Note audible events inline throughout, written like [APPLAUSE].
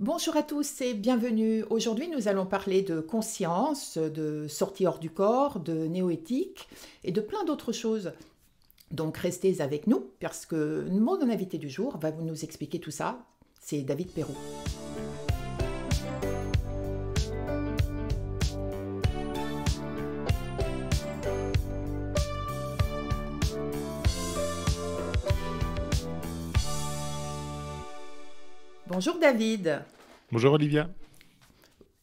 Bonjour à tous et bienvenue. Aujourd'hui, nous allons parler de conscience, de sortie hors du corps, de néoéthique et de plein d'autres choses. Donc restez avec nous parce que mon invité du jour va nous expliquer tout ça. C'est David Perrault. Bonjour David. Bonjour Olivia.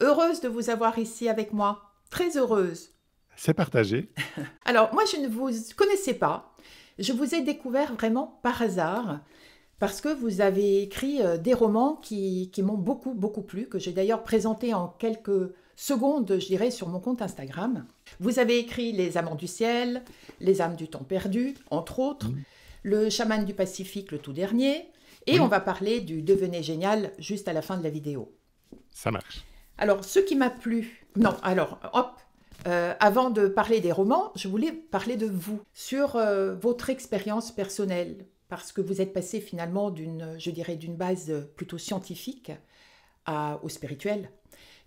Heureuse de vous avoir ici avec moi. Très heureuse. C'est partagé. [LAUGHS] Alors, moi, je ne vous connaissais pas. Je vous ai découvert vraiment par hasard parce que vous avez écrit euh, des romans qui, m'ont beaucoup, beaucoup plu, que j'ai d'ailleurs présenté en quelques secondes, je dirais, sur mon compte Instagram. Vous avez écrit Les Amants du Ciel, Les âmes du temps perdu, entre autres, mm. Le chaman du Pacifique, le tout dernier, et on va parler du Devenez génial juste à la fin de la vidéo. Ça marche. Alors, ce qui m'a plu, non, alors, hop, euh, avant de parler des romans, je voulais parler de vous, sur euh, votre expérience personnelle, parce que vous êtes passé finalement d'une, je dirais, d'une base plutôt scientifique au spirituel.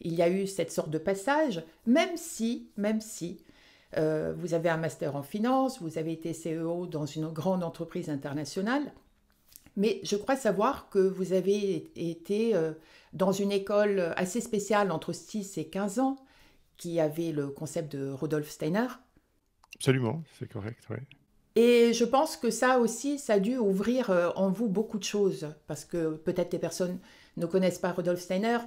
Il y a eu cette sorte de passage, même si, même si, euh, vous avez un master en finance, vous avez été CEO dans une grande entreprise internationale, mais je crois savoir que vous avez été euh, dans une école assez spéciale entre 6 et 15 ans qui avait le concept de Rodolphe Steiner. Absolument, c'est correct, oui. Et je pense que ça aussi, ça a dû ouvrir euh, en vous beaucoup de choses, parce que peut-être des personnes ne connaissent pas Rodolphe Steiner,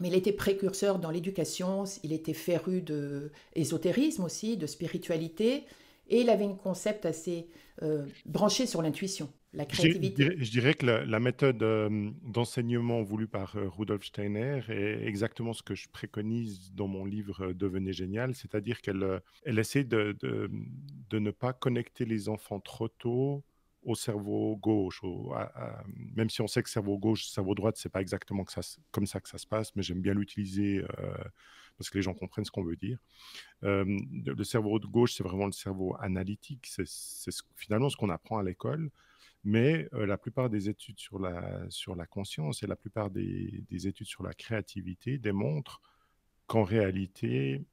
mais il était précurseur dans l'éducation, il était féru de ésotérisme aussi, de spiritualité, et il avait un concept assez euh, branché sur l'intuition. Je dirais, que la, méthode euh, d'enseignement voulue par euh, Rudolf Steiner est exactement ce que je préconise dans mon livre euh, Devenez génial, c'est-à-dire qu'elle elle essaie de, ne pas connecter les enfants trop tôt au cerveau gauche, même si on sait que cerveau gauche, cerveau droite, c'est pas exactement que ça, comme ça que ça se passe, mais j'aime bien l'utiliser parce que les gens comprennent ce qu'on veut dire. le cerveau de gauche, c'est vraiment le cerveau analytique, c'est finalement ce qu'on apprend à l'école. Mais la plupart des études sur la, sur la conscience et la plupart des, études sur la créativité démontrent qu'en réalité,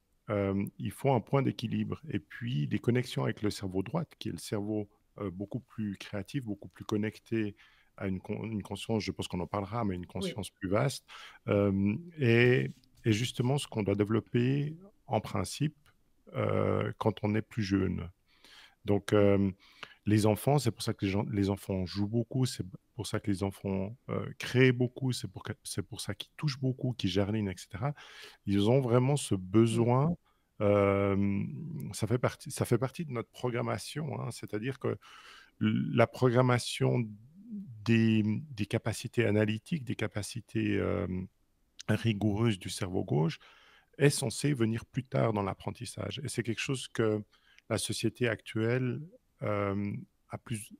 il faut un point d'équilibre et puis des connexions avec le cerveau droit, qui est le cerveau beaucoup plus créatif, beaucoup plus connecté à une, conscience, je pense qu'on en parlera, mais une conscience plus vaste. et, et justement, ce qu'on doit développer en principe quand on est plus jeune. Donc, mmh les enfants, c'est pour ça que les, enfants jouent beaucoup, c'est pour ça que les enfants euh, créent beaucoup, c'est pour, ça qu'ils touchent beaucoup, qu'ils jardinent, etc. Ils ont vraiment ce besoin. Euh, ça, fait partie, ça fait partie de notre programmation, hein. c'est-à-dire que la programmation des, capacités analytiques, des capacités euh, rigoureuses du cerveau gauche est censée venir plus tard dans l'apprentissage. Et c'est quelque chose que la société actuelle a euh, plus,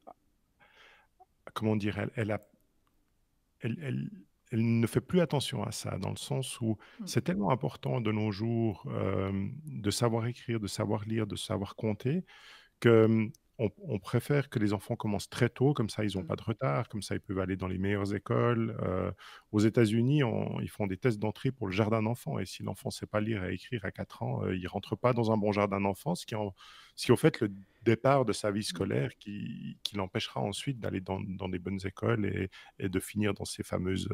comment dire, elle, ne fait plus attention à ça, dans le sens où hmm. c'est tellement important de nos jours euh, de savoir écrire, de savoir lire, de savoir compter, que on, préfère que les enfants commencent très tôt, comme ça ils n'ont mmh pas de retard, comme ça ils peuvent aller dans les meilleures écoles. aux États-Unis, ils font des tests d'entrée pour le jardin d'enfants, et si l'enfant ne sait pas lire et écrire à 4 ans, il ne rentre pas dans un bon jardin d'enfants, ce qui, en, au fait le départ de sa vie mmh scolaire qui, l'empêchera ensuite d'aller dans, des bonnes écoles et, de finir dans ces fameuses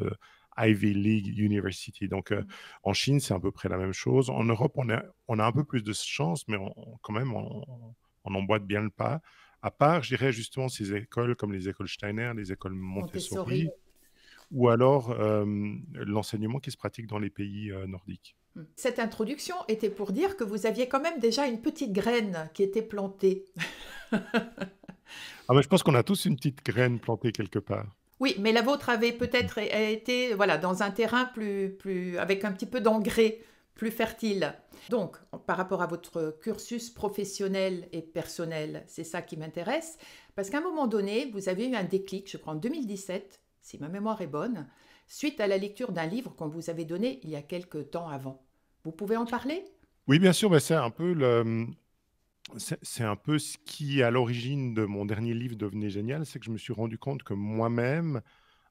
Ivy League University. Donc mmh. en Chine, c'est à peu près la même chose. En Europe, on a, un peu plus de chance, mais quand même, on, on emboîte bien le pas. À part, je dirais justement ces écoles comme les écoles Steiner, les écoles Montessori, ou alors euh, l'enseignement qui se pratique dans les pays euh, nordiques. Hmm. Cette introduction était pour dire que vous aviez quand même déjà une petite graine qui était plantée. ah je pense qu'on a tous une petite graine plantée quelque part. Oui, mais la vôtre avait peut-être euh, été voilà dans un terrain plus plus avec un petit peu d'engrais plus fertile. Donc, par rapport à votre cursus professionnel et personnel, c'est ça qui m'intéresse, parce qu'à un moment donné, vous avez eu un déclic, je crois en 2017, si ma mémoire est bonne, suite à la lecture d'un livre qu'on vous avait donné il y a quelques temps avant. Vous pouvez en parler Oui, bien sûr, mais c'est un peu le... C'est un peu ce qui, à l'origine de mon dernier livre, devenait génial, c'est que je me suis rendu compte que moi-même,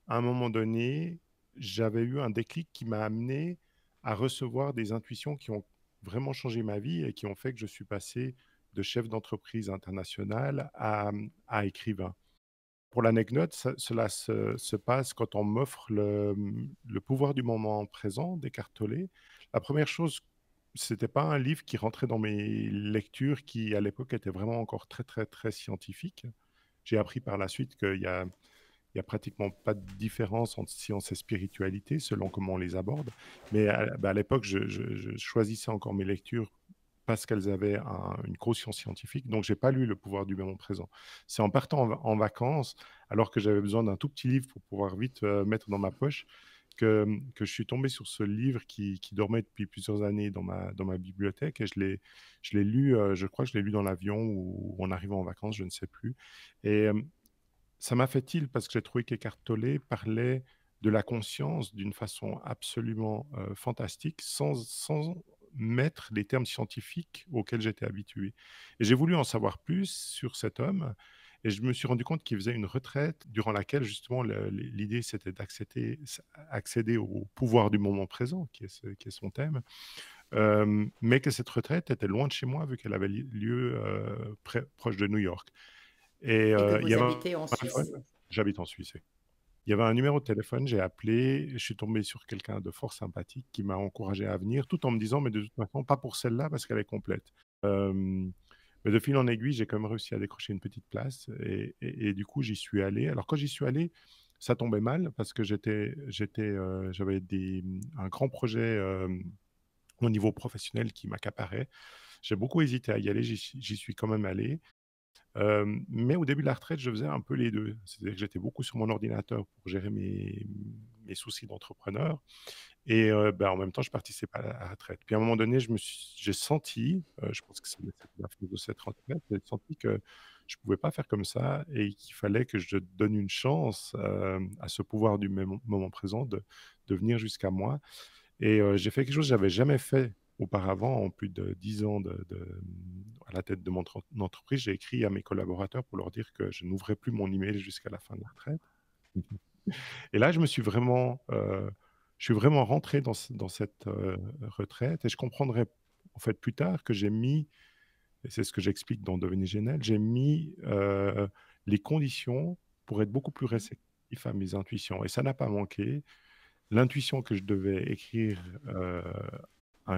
à un moment donné, j'avais eu un déclic qui m'a amené à recevoir des intuitions qui ont vraiment changé ma vie et qui ont fait que je suis passé de chef d'entreprise international à, écrivain. Pour l'anecdote, cela se, passe quand on m'offre le, pouvoir du moment présent d'écartoler. La première chose, c'était pas un livre qui rentrait dans mes lectures qui, à l'époque, était vraiment encore très, très, très scientifique. J'ai appris par la suite qu'il y a il n'y a pratiquement pas de différence entre science et spiritualité selon comment on les aborde. Mais à, bah, l'époque, je, choisissais encore mes lectures parce qu'elles avaient une une conscience scientifique. Donc, j'ai pas lu Le pouvoir du moment présent. C'est en partant en, vacances, alors que j'avais besoin d'un tout petit livre pour pouvoir vite euh, mettre dans ma poche, que, je suis tombé sur ce livre qui, dormait depuis plusieurs années dans ma, dans ma bibliothèque et je l'ai, je lu, euh, je crois que je l'ai lu dans l'avion ou en arrivant en vacances, je ne sais plus. Et euh, ça m'a fait il parce que j'ai trouvé qu'Eckhart Tolle parlait de la conscience d'une façon absolument fantastique, sans, sans mettre les termes scientifiques auxquels j'étais habitué. Et j'ai voulu en savoir plus sur cet homme. Et je me suis rendu compte qu'il faisait une retraite durant laquelle, justement, l'idée, c'était d'accéder accéder au pouvoir du moment présent, qui est, qui est son thème. mais que cette retraite était loin de chez moi, vu qu'elle avait lieu proche de New York. Et, euh, y en Suisse. J'habite en Suisse. Il y avait un numéro de téléphone, j'ai appelé, je suis tombé sur quelqu'un de fort sympathique qui m'a encouragé à venir, tout en me disant, mais de toute façon, pas pour celle-là parce qu'elle est complète. mais de fil en aiguille, j'ai quand même réussi à décrocher une petite place et, du coup, j'y suis allé. Alors quand j'y suis allé, ça tombait mal parce que euh, j'avais un grand projet au niveau professionnel qui m'accaparait. J'ai beaucoup hésité à y aller, j'y suis quand même allé mais au début de la retraite, je faisais un peu les deux. C'est-à-dire que j'étais beaucoup sur mon ordinateur pour gérer mes, mes soucis d'entrepreneur. Et ben, en même temps, je participais à la retraite. Puis à un moment donné, j'ai senti, je pense que c'est la fin de cette retraite, j'ai senti que je ne pouvais pas faire comme ça et qu'il fallait que je donne une chance à ce pouvoir du moment présent de, de venir jusqu'à moi. Et j'ai fait quelque chose que j'avais jamais fait auparavant, en plus de dix ans de, à la tête de mon entreprise, j'ai écrit à mes collaborateurs pour leur dire que je n'ouvrais plus mon email jusqu'à la fin de la retraite. Mmh et là, je me suis vraiment, euh, je suis vraiment rentré dans, cette euh, retraite et je comprendrai en fait plus tard que j'ai mis, et c'est ce que j'explique dans Devenir Génial, j'ai mis euh, les conditions pour être beaucoup plus réceptif à mes intuitions. Et ça n'a pas manqué. L'intuition que je devais écrire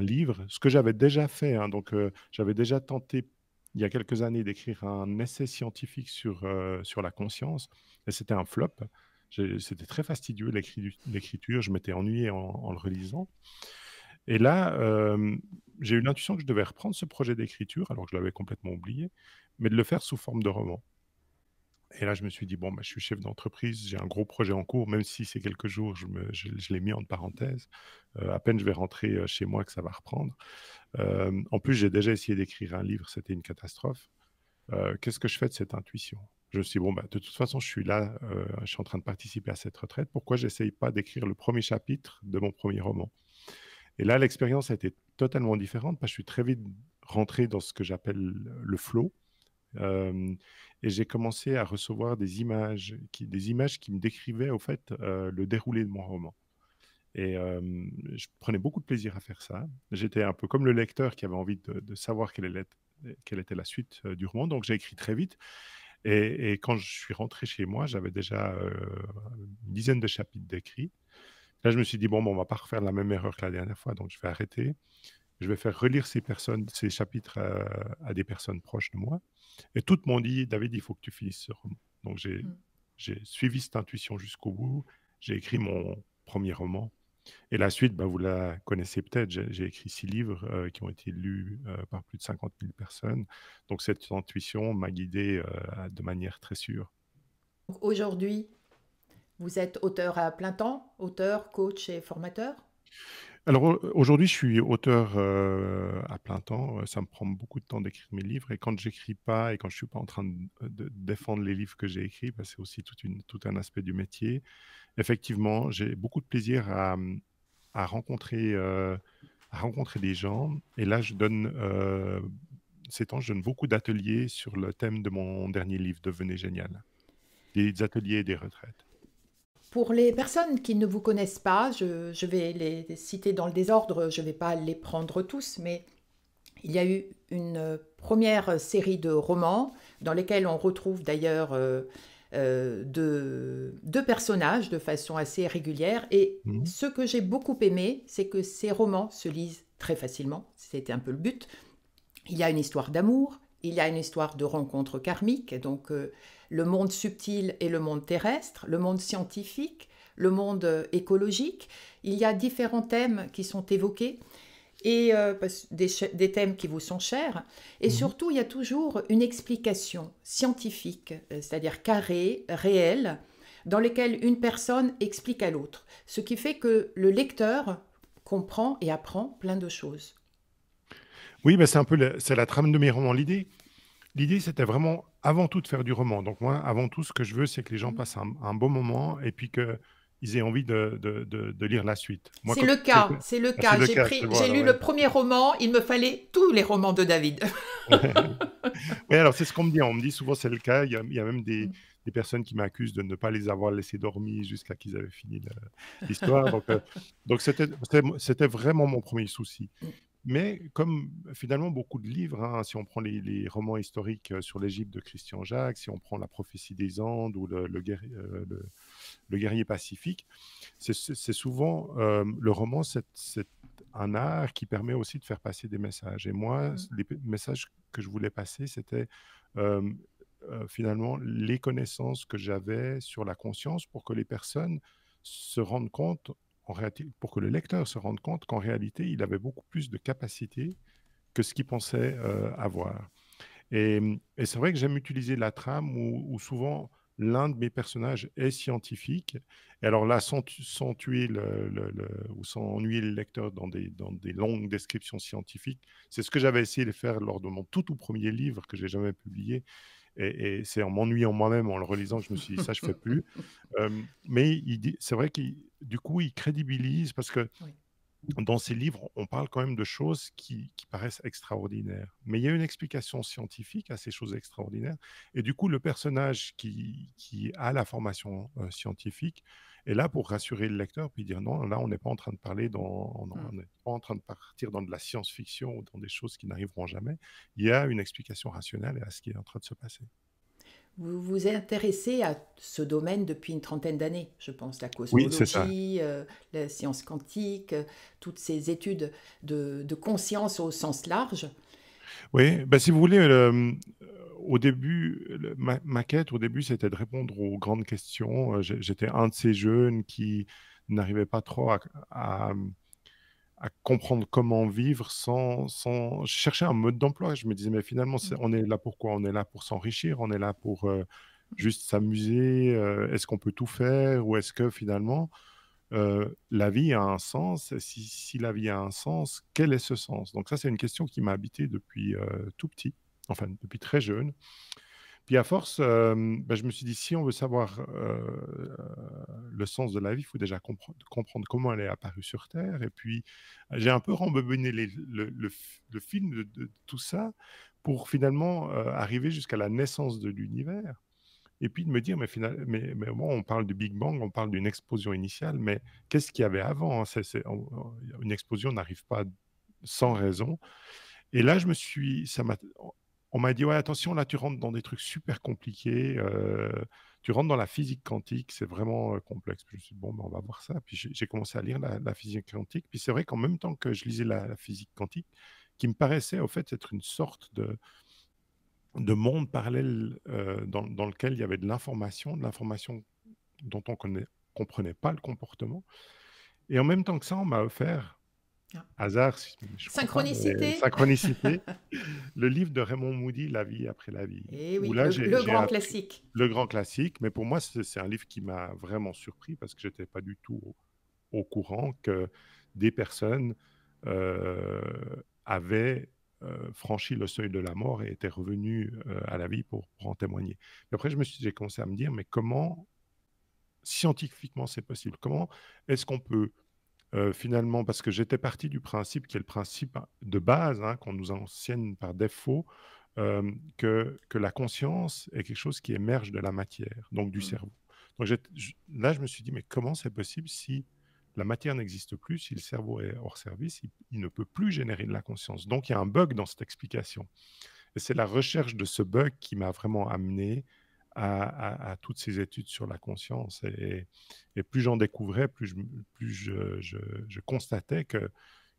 livre, ce que j'avais déjà fait. Hein, donc, euh, j'avais déjà tenté il y a quelques années d'écrire un essai scientifique sur, euh, sur la conscience, et c'était un flop. C'était très fastidieux l'écriture, je m'étais ennuyé en, le relisant. Et là, euh, j'ai eu l'intuition que je devais reprendre ce projet d'écriture, alors que je l'avais complètement oublié, mais de le faire sous forme de roman. Et là, je me suis dit, bon, bah, je suis chef d'entreprise, j'ai un gros projet en cours, même si c'est quelques jours, je, je, je l'ai mis en parenthèse. Euh, à peine je vais rentrer euh, chez moi que ça va reprendre. Euh, en plus, j'ai déjà essayé d'écrire un livre, c'était une catastrophe. Qu'est-ce que je fais de cette intuition Je me suis dit, bon, bah, de toute façon, je suis là, je suis en train de participer à cette retraite. Pourquoi n'essaye pas d'écrire le premier chapitre de mon premier roman Et là, l'expérience a été totalement différente parce que je suis très vite rentré dans ce que j'appelle le flow et j'ai commencé à recevoir des images, qui, des images qui me décrivaient au fait le déroulé de mon roman. Et je prenais beaucoup de plaisir à faire ça. J'étais un peu comme le lecteur qui avait envie de, savoir quelle, est, quelle, était la suite du roman. Donc j'ai écrit très vite. Et, quand je suis rentré chez moi, j'avais déjà une dizaine de chapitres écrits. Là, je me suis dit, bon, bon on ne va pas refaire la même erreur que la dernière fois, donc je vais arrêter je vais faire relire ces, personnes, ces chapitres à, des personnes proches de moi. Et toutes m'ont dit, David, il faut que tu finisses ce roman. Donc mm. j'ai suivi cette intuition jusqu'au bout. J'ai écrit mon premier roman. Et la suite, bah, vous la connaissez peut-être. J'ai écrit six livres euh, qui ont été lus euh, par plus de 50 000 personnes. Donc cette intuition m'a guidé euh, de manière très sûre. Aujourd'hui, vous êtes auteur à plein temps, auteur, coach et formateur alors aujourd'hui, je suis auteur euh, à plein temps. Euh, ça me prend beaucoup de temps d'écrire mes livres. Et quand je j'écris pas et quand je suis pas en train de, défendre les livres que j'ai écrits, bah, c'est aussi tout, une, tout un aspect du métier. Effectivement, j'ai beaucoup de plaisir à, rencontrer, euh, à rencontrer des gens. Et là, je donne ces temps, je donne beaucoup d'ateliers sur le thème de mon dernier livre, Devenez génial. Des ateliers et des retraites. Pour les personnes qui ne vous connaissent pas, je, vais les citer dans le désordre, je ne vais pas les prendre tous, mais il y a eu une euh, première série de romans dans lesquels on retrouve d'ailleurs euh, euh, deux, personnages de façon assez régulière. Et mmh. ce que j'ai beaucoup aimé, c'est que ces romans se lisent très facilement, c'était un peu le but. Il y a une histoire d'amour, il y a une histoire de rencontre karmique, donc le monde subtil et le monde terrestre, le monde scientifique, le monde euh, écologique. Il y a différents thèmes qui sont évoqués et euh, des, thèmes qui vous sont chers. Et mhm. surtout, il y a toujours une explication scientifique, euh, c'est-à-dire carrée, réelle, dans laquelle une personne explique à l'autre. Ce qui fait que le lecteur comprend et apprend plein de choses. Oui, mais c'est un peu la, la trame de mes romans, l'idée. L'idée, c'était vraiment avant tout de faire du roman. Donc moi, avant tout, ce que je veux, c'est que les gens mmh. passent un, bon moment et puis qu'ils aient envie de, lire la suite. C'est le, ah, cas, c'est le cas. J'ai lu le premier roman, il me fallait tous les romans de David. [LAUGHS] oui, alors c'est ce qu'on me dit. On me dit souvent c'est le cas. Il y a, même mmh. des, personnes qui m'accusent de ne pas les avoir laissés dormir jusqu'à qu'ils avaient fini l'histoire. donc euh, c'était vraiment mon premier souci. Mmh. Mais comme finalement beaucoup de livres, hein, si on prend les, romans historiques sur l'Égypte de Christian Jacques, si on prend La prophétie des Andes ou Le, le, guerrier pacifique, c'est souvent le roman, c'est un art qui permet aussi de faire passer des messages. Et moi, mmh. les messages que je voulais passer, c'était finalement les connaissances que j'avais sur la conscience pour que les personnes se rendent compte pour que le lecteur se rende compte qu'en réalité, il avait beaucoup plus de capacités que ce qu'il pensait euh, avoir. Et, c'est vrai que j'aime utiliser la trame où, souvent l'un de mes personnages est scientifique. Et alors là, sans, tuer le, le, ou sans ennuyer le lecteur dans des, dans des longues descriptions scientifiques, c'est ce que j'avais essayé de faire lors de mon tout, tout premier livre que j'ai jamais publié, et, c'est en m'ennuyant moi-même, en le relisant, que je me suis dit, ça, je fais plus. [LAUGHS] mais c'est vrai qu'il, du coup, il crédibilise parce que dans ces livres, on parle quand même de choses qui, paraissent extraordinaires. Mais il y a une explication scientifique à ces choses extraordinaires. Et du coup, le personnage qui, a la formation euh, scientifique est là pour rassurer le lecteur, puis dire non, là, on n'est pas en train de parler mmh. on n'est pas en train de partir dans de la science-fiction ou dans des choses qui n'arriveront jamais. Il y a une explication rationnelle à ce qui est en train de se passer vous vous intéressez à ce domaine depuis une trentaine d'années, je pense, la cosmologie, euh, la science quantique, euh, toutes ces études de, conscience au sens large. Oui, ben, si vous voulez, euh, au début, ma, quête, au début, c'était de répondre aux grandes questions. J'étais un de ces jeunes qui n'arrivait pas trop à à comprendre comment vivre sans, sans chercher un mode d'emploi. Je me disais, mais finalement, on est là pour quoi On est là pour s'enrichir, on est là pour euh, juste s'amuser. Euh, est-ce qu'on peut tout faire ou est-ce que finalement euh, la vie a un sens si, si, la vie a un sens, quel est ce sens Donc ça, c'est une question qui m'a habité depuis tout petit, enfin depuis très jeune. Puis à force, bah, je me suis dit, si on veut savoir le sens de la vie, il faut déjà comprendre comment elle est apparue sur Terre. Et puis, j'ai un peu rembobiné le, film de, tout ça pour finalement arriver jusqu'à la naissance de l'univers. Et puis de me dire, mais, final, mais, on parle du Big Bang, on parle d'une explosion initiale, mais qu'est-ce qu'il y avait avant hein? C'est Une explosion n'arrive pas sans raison. Et là, je me suis, ça m'a on m'a dit, ouais, attention, là, tu rentres dans des trucs super compliqués. Euh, tu rentres dans la physique quantique, c'est vraiment euh, complexe. je me suis dit, bon, ben, on va voir ça. Puis j'ai commencé à lire la, physique quantique. Puis c'est vrai qu'en même temps que je lisais la, physique quantique, qui me paraissait au fait être une sorte de, de monde parallèle euh, dans, dans, lequel il y avait de l'information, de l'information dont on ne comprenait pas le comportement. Et en même temps que ça, on m'a offert ah. Hasard, synchronicité. synchronicité. [LAUGHS] le livre de Raymond Moody, La vie après la vie. Eh le, grand classique. Le grand classique, mais pour moi, c'est un livre qui m'a vraiment surpris parce que je n'étais pas du tout au, courant que des personnes euh, avaient euh, franchi le seuil de la mort et étaient revenues euh, à la vie pour, en témoigner. après, je me suis j'ai commencé à me dire, mais comment scientifiquement c'est possible Comment est-ce qu'on peut euh, finalement, parce que j'étais parti du principe qui est le principe de base hein, qu'on nous enseigne par défaut, euh, que, que, la conscience est quelque chose qui émerge de la matière, donc du mmh. cerveau. Donc là, je me suis dit, mais comment c'est possible si la matière n'existe plus, si le cerveau est hors service, il, ne peut plus générer de la conscience. Donc il y a un bug dans cette explication. Et c'est la recherche de ce bug qui m'a vraiment amené à, toutes ces études sur la conscience. Et, plus j'en découvrais, plus je, constatais que,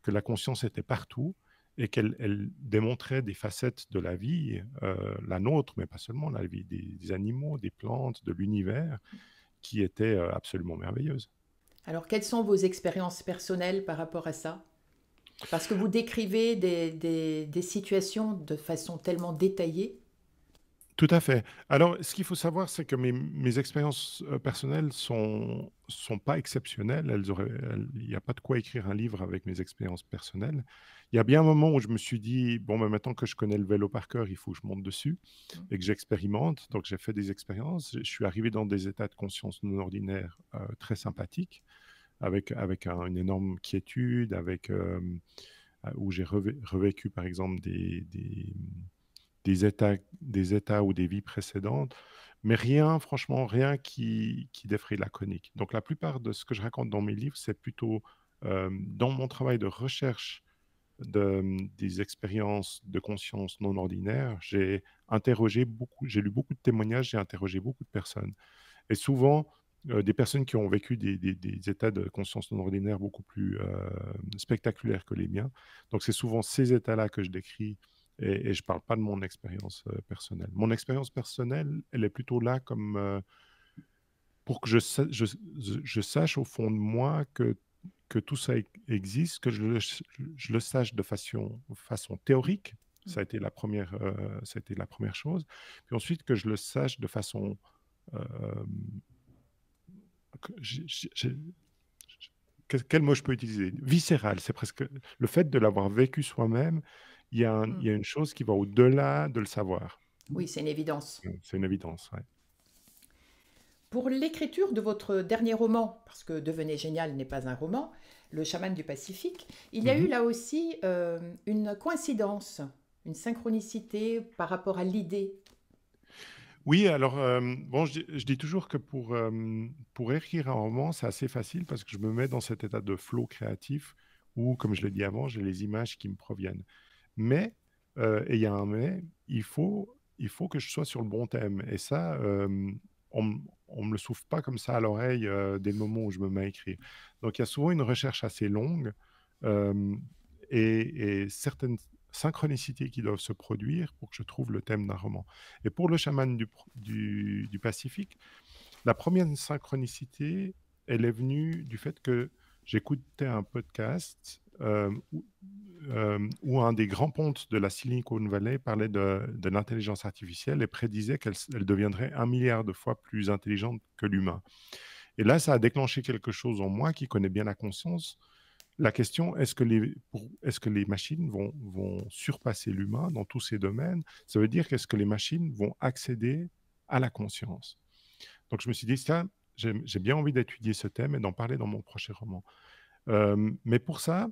la conscience était partout et qu'elle démontrait des facettes de la vie, euh, la nôtre, mais pas seulement la vie des, animaux, des plantes, de l'univers, qui étaient euh, absolument merveilleuses. Alors, quelles sont vos expériences personnelles par rapport à ça Parce que vous décrivez des situations de façon tellement détaillée tout à fait. Alors, ce qu'il faut savoir, c'est que mes, expériences euh, personnelles sont, sont pas exceptionnelles. il n'y a pas de quoi écrire un livre avec mes expériences personnelles. Il y a bien un moment où je me suis dit, bon, maintenant que je connais le vélo par cœur, il faut que je monte dessus mmh. et que j'expérimente. Donc, j'ai fait des expériences. Je suis arrivé dans des états de conscience non ordinaires euh, très sympathiques, avec, avec une énorme quiétude, avec, euh, où j'ai revécu, par exemple, des des états, des états ou des vies précédentes, mais rien, franchement, rien qui, qui défraye la chronique. Donc la plupart de ce que je raconte dans mes livres, c'est plutôt euh, dans mon travail de recherche de, des expériences de conscience non ordinaire, j'ai interrogé beaucoup, j'ai lu beaucoup de témoignages, j'ai interrogé beaucoup de personnes. Et souvent, euh, des personnes qui ont vécu des, états de conscience non ordinaire beaucoup plus euh, spectaculaires que les miens. Donc, c'est souvent ces états-là que je décris et, je ne parle pas de mon expérience euh, personnelle. Mon expérience personnelle, elle est plutôt là comme euh, pour que je, sache au fond de moi que, que tout ça existe, que je le, sache de façon, façon théorique. Mmh. Ça a, été la première, euh, la première chose. Puis ensuite, que je le sache de façon... quel mot je peux utiliser Viscéral, c'est presque le fait de l'avoir vécu soi-même Mmh. il y, a une chose qui va au-delà de le savoir. Oui, c'est une évidence. C'est une évidence, oui. Pour l'écriture de votre dernier roman, parce que Devenez génial n'est pas un roman, Le chaman du Pacifique, il y a eu mmh là aussi euh, une coïncidence, une synchronicité par rapport à l'idée. Oui, alors, euh, bon, je, dis toujours que pour, euh, pour écrire un roman, c'est assez facile parce que je me mets dans cet état de flot créatif où, comme je l'ai dit avant, j'ai les images qui me proviennent. Mais, euh, et il y a un mais, il faut, il faut que je sois sur le bon thème. Et ça, euh, on, on me le souffle pas comme ça à l'oreille euh, dès le moment où je me mets à écrire. Donc il y a souvent une recherche assez longue et, certaines synchronicités qui doivent se produire pour que je trouve le thème d'un roman. Et pour le chaman du, du, Pacifique, la première synchronicité, elle est venue du fait que j'écoutais un podcast euh, euh, euh, où un des grands pontes de la Silicon Valley parlait de, l'intelligence artificielle et prédisait qu'elle deviendrait un milliard de fois plus intelligente que l'humain. Et là, ça a déclenché quelque chose en moi qui connaît bien la conscience. La question, est-ce que, est que, les machines vont, surpasser l'humain dans tous ces domaines Ça veut dire qu'est-ce que les machines vont accéder à la conscience Donc je me suis dit, ça. j'ai bien envie d'étudier ce thème et d'en parler dans mon prochain roman. mais pour ça,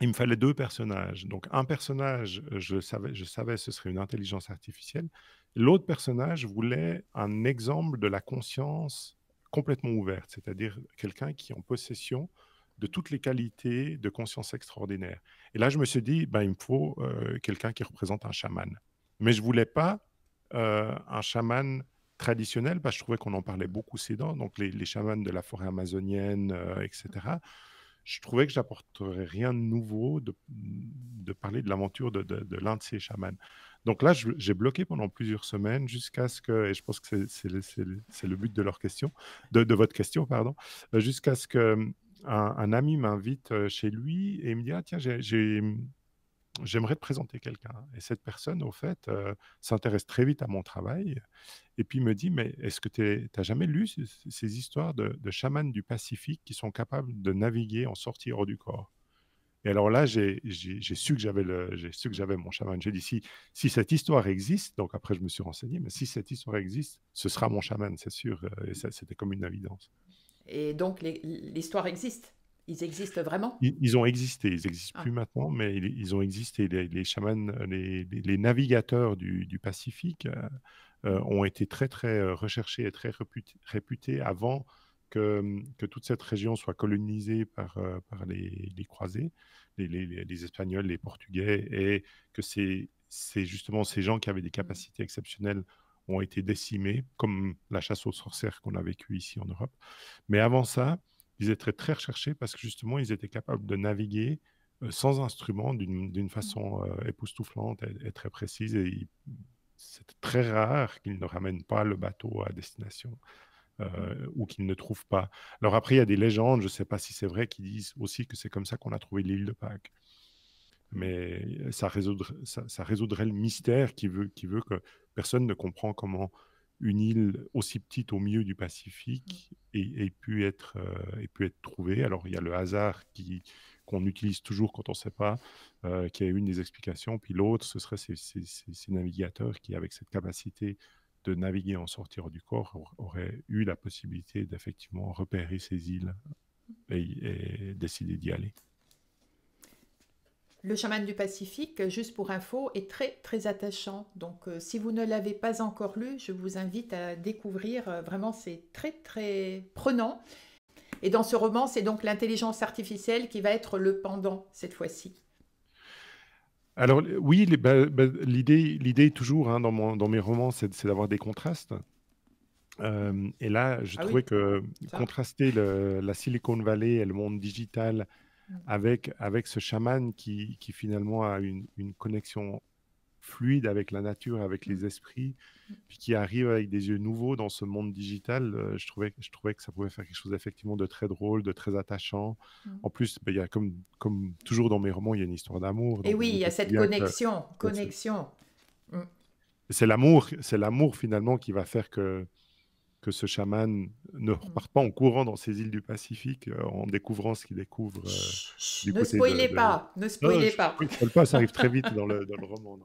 il me fallait deux personnages. Donc, un personnage, euh, je savais, je savais ce serait une intelligence artificielle. L'autre personnage voulait un exemple de la conscience complètement ouverte, c'est-à-dire quelqu'un qui est en possession de toutes les qualités de conscience extraordinaire. Et là, je me suis dit, ben, il me faut euh, quelqu'un qui représente un chaman. Mais je ne voulais pas euh, un chaman traditionnel, parce que je trouvais qu'on en parlait beaucoup ces donc les, les chamans de la forêt amazonienne, etc je trouvais que j'apporterais rien de nouveau de, parler de l'aventure de, l'un de ces chamans. Donc là, j'ai bloqué pendant plusieurs semaines jusqu'à ce que, et je pense que c'est le, le, but de leur question, de, votre question, pardon, euh, jusqu'à ce que hum, un, ami m'invite euh, chez lui et me dit ah tiens j'ai j'aimerais te présenter quelqu'un. Et cette personne, au fait, euh, s'intéresse très vite à mon travail et puis me dit, mais est-ce que tu n'as jamais lu ces histoires de, de chamans du Pacifique qui sont capables de naviguer en sortie hors du corps et alors là, j'ai su que j'avais su que j'avais mon chaman. J'ai dit si, si cette histoire existe, donc après je me suis renseigné, mais si cette histoire existe, ce sera mon chaman, c'est sûr. Euh, et c'était comme une évidence. Et donc l'histoire existe. Ils existent vraiment ils, ont existé. Ils n'existent ah. plus maintenant, mais ils, ont existé. Les, chamans, les, navigateurs du, Pacifique euh, euh, ont été très, très euh, recherchés et très réputés, avant que, hum, que, toute cette région soit colonisée par, par les, croisés, les, Espagnols, les Portugais, et que c'est justement ces gens qui avaient des mmh. capacités exceptionnelles ont été décimés, comme la chasse aux sorcières qu'on a vécue ici en Europe. Mais avant ça, ils étaient très recherchés parce que justement, ils étaient capables de naviguer sans instrument d'une mmh. façon époustouflante et, très précise. Et c'est très rare qu'ils ne ramènent pas le bateau à destination. Mmh. ou qu'ils ne trouvent pas. Alors après, il y a des légendes, je ne sais pas si c'est vrai, qui disent aussi que c'est comme ça qu'on a trouvé l'île de Pâques. Mais ça résoudrait, ça résoudrait le mystère qui veut, qui veut que personne ne comprend comment une île aussi petite au milieu du Pacifique mmh. et, pu être, euh, et être trouvée. Alors, il y a le hasard qui, qu'on utilise toujours quand on ne sait pas, euh, qui est une des explications. Puis l'autre, ce serait ces, navigateurs qui, avec cette capacité de naviguer en sortir du corps, auraient eu la possibilité d'effectivement repérer ces îles et décider d'y aller. Le chaman du Pacifique, juste pour info, est très très attachant. Donc euh, si vous ne l'avez pas encore lu, je vous invite à découvrir. Euh, vraiment, c'est très très prenant. Et dans ce roman, c'est donc l'intelligence artificielle qui va être le pendant cette fois-ci. Alors oui, bah, bah, l'idée l'idée toujours hein, dans, mon, dans mes romans, c'est d'avoir des contrastes. Euh, et là, je ah trouvais que contraster la Silicon Valley et le monde digital avec, avec ce chaman qui, qui finalement a une, connexion fluide avec la nature, avec les mm. esprits, puis qui arrive avec des yeux nouveaux dans ce monde digital, euh, je, trouvais, je trouvais que ça pouvait faire quelque chose effectivement de très drôle, de très attachant. Mm. En plus, ben, il y a comme, comme toujours dans mes romans, il y a une histoire d'amour. Et oui, il y a cette connexion, connexion. Mm. C'est l'amour, c'est l'amour finalement qui va faire que que ce chaman ne mmh. reparte pas en courant dans ces îles du Pacifique euh, en découvrant ce qu'il découvre. ne, spoilez pas, ne spoilez pas, ne spoilez pas. ça arrive très vite [LAUGHS] dans le, dans le roman.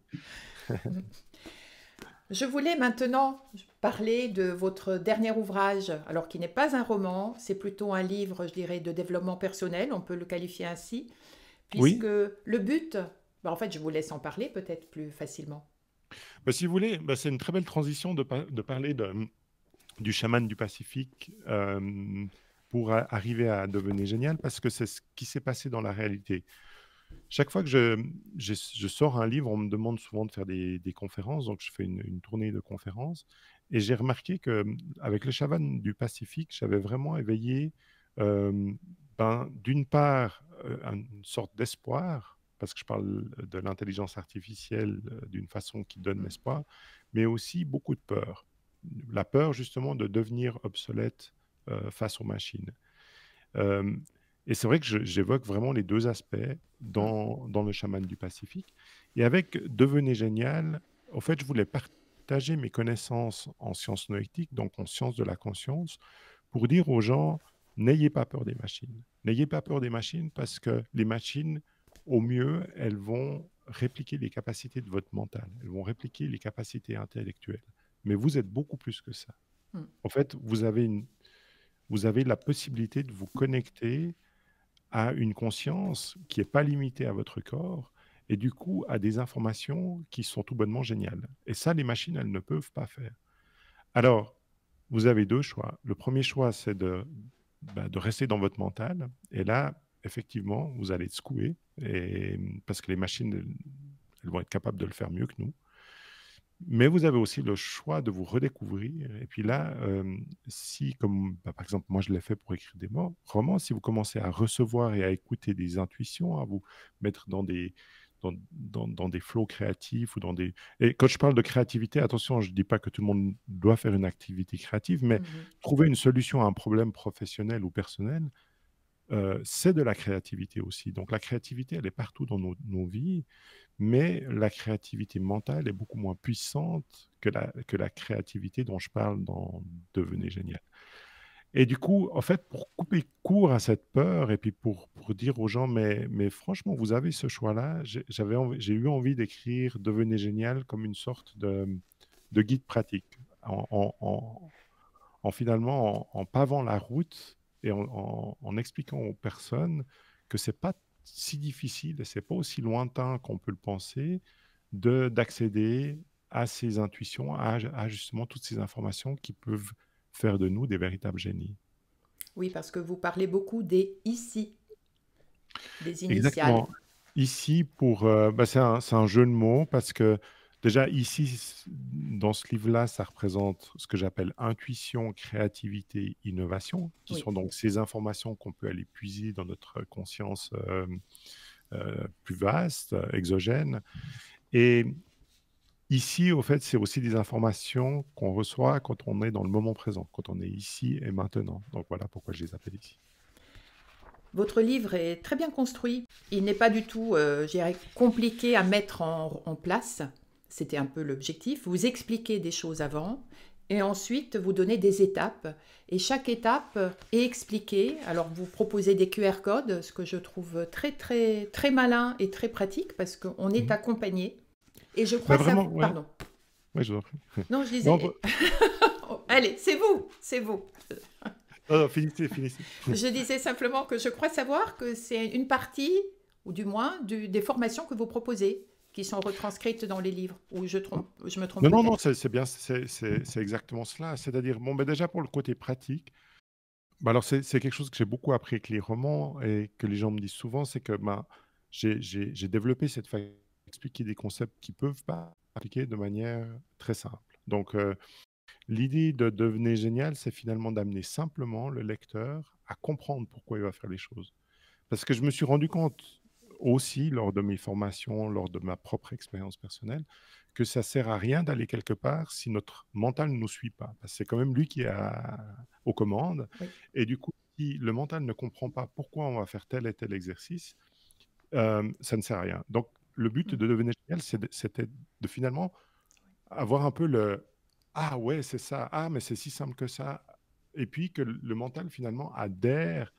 Je voulais maintenant parler de votre dernier ouvrage, alors qui n'est pas un roman, c'est plutôt un livre, je dirais, de développement personnel, on peut le qualifier ainsi, puisque le but, bah, en fait, je vous laisse en parler peut-être plus facilement. Bah, si vous voulez, bah, c'est une très belle transition de, de parler de, du chaman du Pacifique euh, pour arriver à devenir génial, parce que c'est ce qui s'est passé dans la réalité. Chaque fois que je, je, sors un livre, on me demande souvent de faire des, conférences, donc je fais une, tournée de conférences, et j'ai remarqué que avec le chaman du Pacifique, j'avais vraiment éveillé, euh, ben, d'une part, euh, une sorte d'espoir, parce que je parle de l'intelligence artificielle d'une façon qui donne l'espoir, mais aussi beaucoup de peur la peur justement de devenir obsolète euh, face aux machines. Euh, et c'est vrai que j'évoque vraiment les deux aspects dans, mmh. dans, le chaman du Pacifique. Et avec Devenez génial, en fait, je voulais partager mes connaissances en sciences noétiques, donc en sciences de la conscience, pour dire aux gens, n'ayez pas peur des machines. N'ayez pas peur des machines parce que les machines, au mieux, elles vont répliquer les capacités de votre mental, elles vont répliquer les capacités intellectuelles mais vous êtes beaucoup plus que ça. Hmm. En fait, vous avez, une, vous avez la possibilité de vous connecter à une conscience qui n'est pas limitée à votre corps et du coup à des informations qui sont tout bonnement géniales. Et ça, les machines, elles ne peuvent pas faire. Alors, vous avez deux choix. Le premier choix, c'est de, bah, de rester dans votre mental. Et là, effectivement, vous allez secouer et, parce que les machines, elles vont être capables de le faire mieux que nous. Mais vous avez aussi le choix de vous redécouvrir. Et puis là, si, comme bah, par exemple moi je l'ai fait pour écrire des romans, si vous commencez à recevoir et à écouter des intuitions, à vous mettre dans des, dans, des flots créatifs ou dans des... Et quand je parle de créativité, attention, je ne dis pas que tout le monde doit faire une activité créative, mais mmh trouver une solution à un problème professionnel ou personnel, c'est de la créativité aussi. Donc la créativité, elle est partout dans nos, nos vies mais la créativité mentale est beaucoup moins puissante que la, que la créativité dont je parle dans Devenez génial. Et du coup, en fait, pour couper court à cette peur et puis pour, dire aux gens, mais, mais franchement, vous avez ce choix-là, j'ai eu envie d'écrire Devenez génial comme une sorte de, guide pratique, en, finalement en, pavant la route et en, expliquant aux personnes que c'est pas si difficile et c'est pas aussi lointain qu'on peut le penser de d'accéder à ces intuitions, à, justement toutes ces informations qui peuvent faire de nous des véritables génies. Oui, parce que vous parlez beaucoup des ici, des initiales. Exactement. Ici, pour, euh, ben, c'est un, un, jeu de mots parce que Déjà, ici, dans ce livre-là, ça représente ce que j'appelle intuition, créativité, innovation, qui sont donc ces informations qu'on peut aller puiser dans notre conscience euh, euh, plus vaste, exogène. Et ici, au fait, c'est aussi des informations qu'on reçoit quand on est dans le moment présent, quand on est ici et maintenant. Donc voilà pourquoi je les appelle ici. Votre livre est très bien construit. Il n'est pas du tout, euh, je dirais, compliqué à mettre en, en place c'était un peu l'objectif, vous expliquez des choses avant et ensuite vous donnez des étapes. Et chaque étape est expliquée. Alors vous proposez des QR codes, ce que je trouve très très très malin et très pratique parce qu'on est mmh. accompagné. Et je crois bah, savoir. Pardon. Oui, je vous Non, je disais... Bah- [LAUGHS] Allez, c'est vous, c'est vous. non, finissez, finissez. je disais simplement que je crois savoir que c'est une partie, ou du moins, des formations que vous proposez qui sont retranscrites dans les livres, ou je, trompe, je me trompe Non, non, non, c'est bien, c'est exactement cela. C'est-à-dire, bon, mais ben déjà pour le côté pratique, ben alors c'est quelque chose que j'ai beaucoup appris avec les romans et que les gens me disent souvent, c'est que ben, j'ai développé cette façon d'expliquer des concepts qui peuvent pas appliquer de manière très simple. Donc, euh, l'idée de devenir génial, c'est finalement d'amener simplement le lecteur à comprendre pourquoi il va faire les choses. Parce que je me suis rendu compte aussi lors de mes formations, lors de ma propre expérience personnelle, que ça sert à rien d'aller quelque part si notre mental ne nous suit pas. c'est quand même lui qui est aux commandes. Et du coup, si le mental ne comprend pas pourquoi on va faire tel et tel exercice, euh, ça ne sert à rien. Donc, le but mmh. de devenir génial, c'était de, de finalement avoir un peu le Ah ouais, c'est ça, ah mais c'est si simple que ça. Et puis que le mental finalement adhère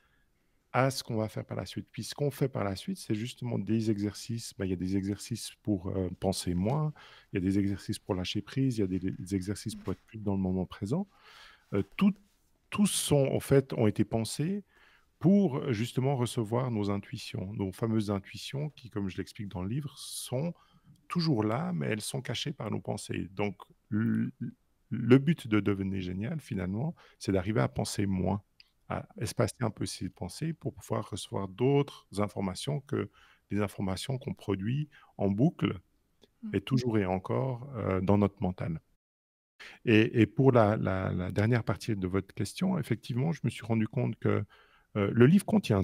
à ce qu'on va faire par la suite. Puis ce qu'on fait par la suite, c'est justement des exercices. Bah, il y a des exercices pour euh, penser moins, il y a des exercices pour lâcher prise, il y a des, exercices mmh. pour être plus dans le moment présent. Euh, tous sont, en fait, ont été pensés pour euh, justement recevoir nos intuitions, nos fameuses intuitions qui, comme je l'explique dans le livre, sont toujours là, mais elles sont cachées par nos pensées. Donc, le but de devenir génial, finalement, c'est d'arriver à penser moins à espacer un peu ses pensées pour pouvoir recevoir d'autres informations que les informations qu'on produit en boucle mmh. et toujours et encore euh, dans notre mental. Et, pour la, dernière partie de votre question, effectivement, je me suis rendu compte que euh, le livre contient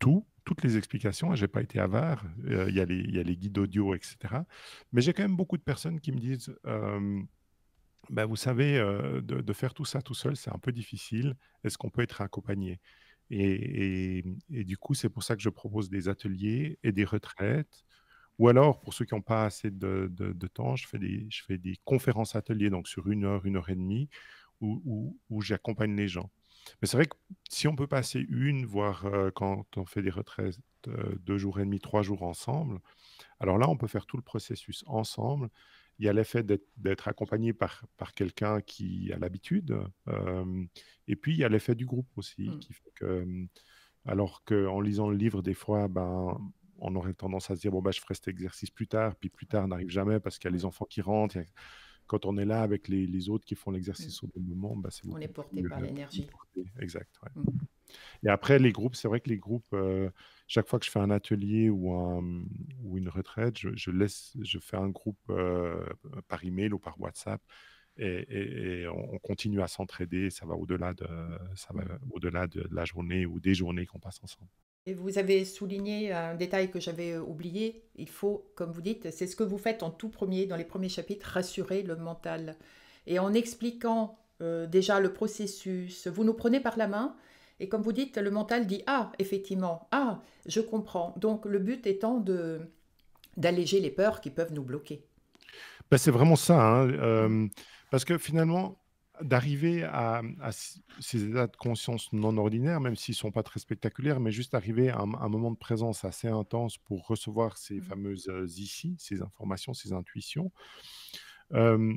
tout, toutes les explications, hein, je n'ai pas été avare, euh, il y, a les guides audio, etc. Mais j'ai quand même beaucoup de personnes qui me disent... Bah, vous savez, euh, de, faire tout ça tout seul, c'est un peu difficile. Est-ce qu'on peut être accompagné et, du coup, c'est pour ça que je propose des ateliers et des retraites. Ou alors, pour ceux qui n'ont pas assez de, de, temps, je fais des, je fais des conférences ateliers, donc sur une heure, une heure et demie, où, où, j'accompagne les gens. Mais c'est vrai que si on peut passer une, voire euh, quand on fait des retraites, euh, deux jours et demi, trois jours ensemble, alors là, on peut faire tout le processus ensemble il y a l'effet d'être accompagné par, quelqu'un qui a l'habitude, euh, et puis il y a l'effet du groupe aussi, mm. euh, alors qu'en lisant le livre, des fois, ben, on aurait tendance à se dire, bon, ben, je ferai cet exercice plus tard, puis plus tard n'arrive jamais parce qu'il y a les enfants qui rentrent. Quand on est là avec les, autres qui font mm. l'exercice au même moment, ben, c'est On est porté par euh, l'énergie. Exact. Mm. Et après, les groupes, c'est vrai que les groupes, euh, chaque fois que je fais un atelier ou, une retraite, je, je, laisse, je fais un groupe euh, par email ou par WhatsApp et, on, continue à s'entraider. Ça va au-delà de, au de, la journée ou des journées qu'on passe ensemble. Et vous avez souligné un détail que j'avais oublié. Il faut, comme vous dites, c'est ce que vous faites en tout premier, dans les premiers chapitres, rassurer le mental. Et en expliquant euh, déjà le processus, vous nous prenez par la main et comme vous dites, le mental dit Ah, effectivement, ah, je comprends. Donc le but étant de d'alléger les peurs qui peuvent nous bloquer. Ben, c'est vraiment ça, hein. euh, parce que finalement, d'arriver à, ces états de conscience non ordinaires, même s'ils ne sont pas très spectaculaires, mais juste arriver à un, moment de présence assez intense pour recevoir ces mmh. fameuses euh, ici, ces informations, ces intuitions. Euh,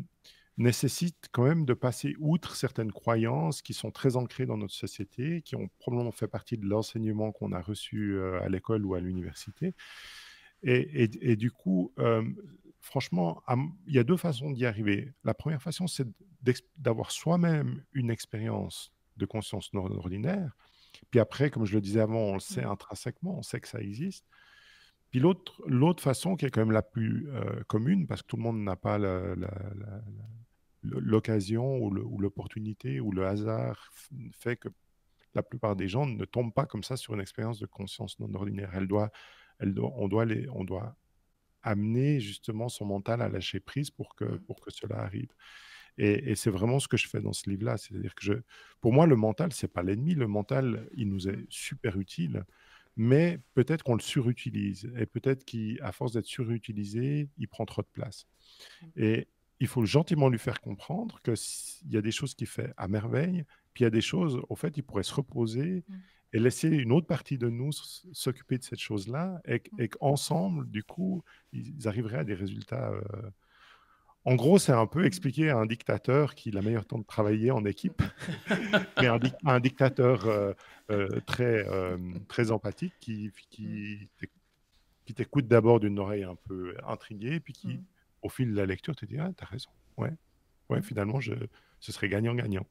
nécessite quand même de passer outre certaines croyances qui sont très ancrées dans notre société, qui ont probablement fait partie de l'enseignement qu'on a reçu euh, à l'école ou à l'université. Et, du coup, euh, franchement, il y a deux façons d'y arriver. La première façon, c'est d'avoir soi-même une expérience de conscience non ordinaire. Puis après, comme je le disais avant, on le sait mmh. intrinsèquement, on sait que ça existe. Puis l'autre façon, qui est quand même la plus euh, commune, parce que tout le monde n'a pas la, l'occasion ou l'opportunité ou, le hasard fait que la plupart des gens ne tombent pas comme ça sur une expérience de conscience non ordinaire. Elle doit, elle doit, on, doit les, on doit amener justement son mental à lâcher prise pour que, mmh. pour que cela arrive. Et, c'est vraiment ce que je fais dans ce livre-là. C'est-à-dire que je, pour moi, le mental, c'est pas l'ennemi. Le mental, il nous est mmh. super utile, mais peut-être qu'on le surutilise. Et peut-être qu'à force d'être surutilisé, il prend trop de place. Mmh. Et, il faut gentiment lui faire comprendre qu'il y a des choses qu'il fait à merveille, puis il y a des choses, au fait, il pourrait se reposer mmh. et laisser une autre partie de nous s'occuper de cette chose-là, mmh. et, qu'ensemble, du coup, ils arriveraient à des résultats. Euh, en gros, c'est un peu mmh. expliquer à un dictateur qu'il a meilleur temps de travailler en équipe, [LAUGHS] mais un, dictateur euh, euh, très, très empathique qui, qui, t'écoute d'abord d'une oreille un peu intriguée, puis qui au fil de la lecture, tu te dis Ah, t'as raison. Ouais, ouais mm. finalement, je, ce serait gagnant-gagnant.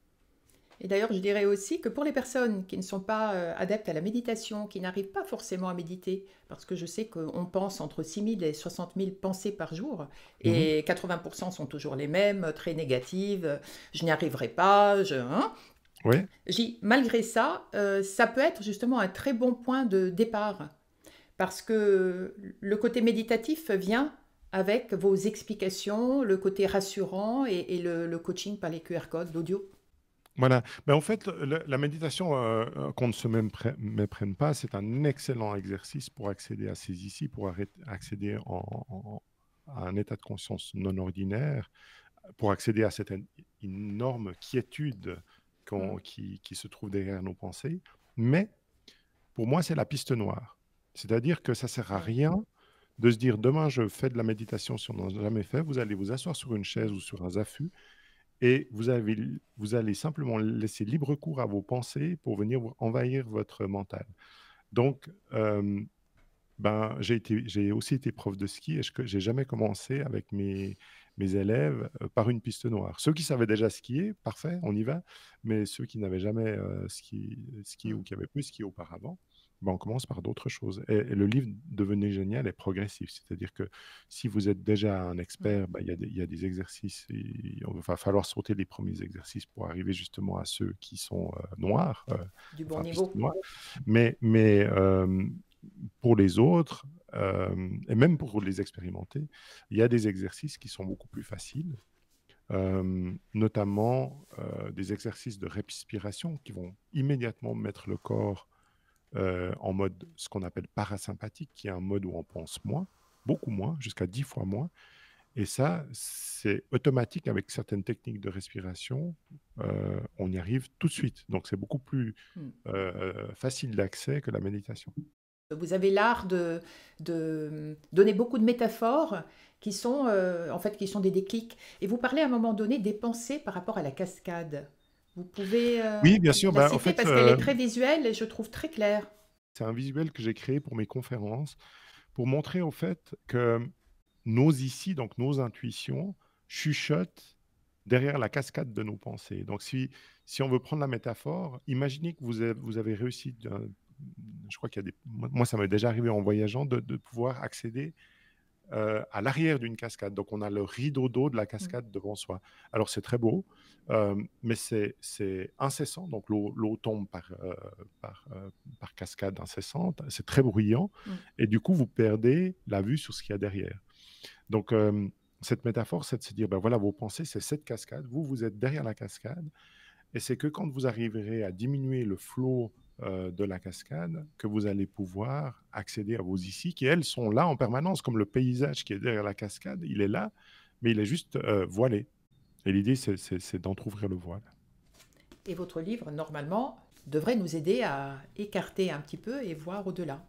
Et d'ailleurs, je dirais aussi que pour les personnes qui ne sont pas euh, adeptes à la méditation, qui n'arrivent pas forcément à méditer, parce que je sais qu'on pense entre 6 000 et 60 000 pensées par jour, et 80% mhm. sont toujours les mêmes, très négatives, je n'y arriverai pas, je... Hein ouais. J malgré ça, euh, ça peut être justement un très bon point de départ, parce que le côté méditatif vient avec vos explications, le côté rassurant et, le, coaching par les QR codes, l'audio Voilà. Mais ben, en fait, la méditation, euh, qu'on ne se méprenne pas, c'est un excellent exercice pour accéder à ces ici, pour accéder à un état de conscience non ordinaire, pour accéder à cette énorme quiétude mm. qui, qui se trouve derrière nos pensées. Mais pour moi, c'est la piste noire. C'est-à-dire que ça ne sert à rien de se dire demain je fais de la méditation si on n'en a jamais fait, vous allez vous asseoir sur une chaise ou sur un affût et vous, avez, vous allez simplement laisser libre cours à vos pensées pour venir envahir votre mental. Donc, euh, ben, j'ai aussi été prof de ski et je n'ai jamais commencé avec mes, mes élèves euh, par une piste noire. Ceux qui savaient déjà skier, parfait, on y va, mais ceux qui n'avaient jamais euh, ski, ou mmh. qui avaient plus ski auparavant, ben, on commence par d'autres choses. Et, le livre Devenez génial est progressif, c'est-à-dire que si vous êtes déjà un expert, ben, il y, a des exercices, il va falloir sauter les premiers exercices pour arriver justement à ceux qui sont euh, noirs. Euh, du bon niveau. Mais, mais pour les autres, et même pour les expérimenter, il y a des exercices qui sont beaucoup plus faciles. notamment euh, des exercices de respiration qui vont immédiatement mettre le corps euh, en mode ce qu'on appelle parasympathique, qui est un mode où on pense moins, beaucoup moins, jusqu'à dix fois moins. Et ça, c'est automatique avec certaines techniques de respiration. Euh, on y arrive tout de suite. Donc, c'est beaucoup plus hmm. euh, facile d'accès que la méditation. Vous avez l'art de, hmm, donner beaucoup de métaphores qui sont, en fait, qui sont des déclics. Et vous parlez à un moment donné des pensées par rapport à la cascade. Vous pouvez. Euh, oui, bien sûr. Bah, en fait, parce qu'elle est euh, très visuelle et je trouve très claire. C'est un visuel que j'ai créé pour mes conférences pour montrer au fait que nos ici, donc nos intuitions, chuchotent derrière la cascade de nos pensées. Donc si, si on veut prendre la métaphore, imaginez que vous avez, vous avez réussi, je crois qu'il y a des, moi ça m'est déjà arrivé en voyageant, de, de pouvoir accéder euh, à l'arrière d'une cascade. Donc, on a le rideau d'eau de la mmh. cascade devant soi. Alors, c'est très beau, euh, mais c'est incessant. Donc, l'eau tombe par, euh, par, cascade incessante. C'est très bruyant. Mmh. Et du coup, vous perdez la vue sur ce qu'il y a derrière. Donc, cette métaphore, c'est de se dire, ben voilà, vos pensées, c'est cette cascade. Vous, vous êtes derrière la cascade. Et c'est que quand vous arriverez à diminuer le flot euh, de la cascade que vous allez pouvoir accéder à vos ici qui, elles, sont là en permanence, comme le paysage qui est derrière la cascade, il est là, mais il est juste euh, voilé. Et l'idée, c'est d'entrouvrir le voile. Et votre livre, normalement, devrait nous aider à écarter un petit peu et voir au-delà.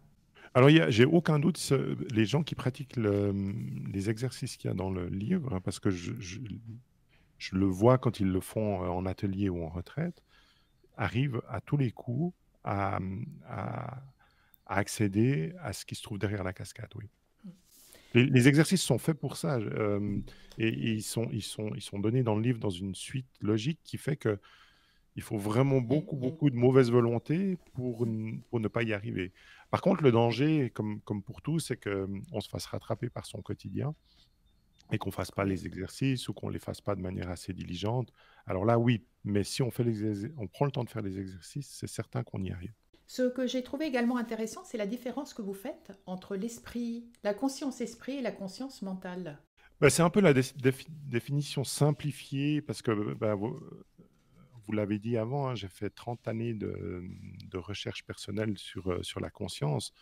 Alors, j'ai aucun doute, les gens qui pratiquent les exercices qu'il y a dans le livre, hein, parce que je le vois quand ils le font euh, en atelier ou en retraite, arrivent à tous les coups euh, à, accéder à ce qui se trouve derrière la cascade. Oui. Mm. Les, exercices sont faits pour ça euh, et, ils, sont, donnés dans le livre dans une suite logique qui fait que il faut vraiment mm, beaucoup, mm. beaucoup de mauvaise volonté pour, ne pas y arriver. Par contre, le danger, comme, comme pour tout, c'est qu'on se fasse rattraper par son quotidien et qu'on ne fasse pas les exercices ou qu'on ne les fasse pas de manière assez diligente alors là, oui, mais si on, fait on prend le temps de faire les exercices, c'est certain qu'on y arrive. Ce que j'ai trouvé également intéressant, c'est la différence que vous faites entre l'esprit, la conscience esprit et la conscience mentale. Bah, c'est un peu la définition simplifiée, parce que bah, vous, l'avez dit avant, hein, j'ai fait 30 années de, recherche personnelle sur, euh, sur la conscience.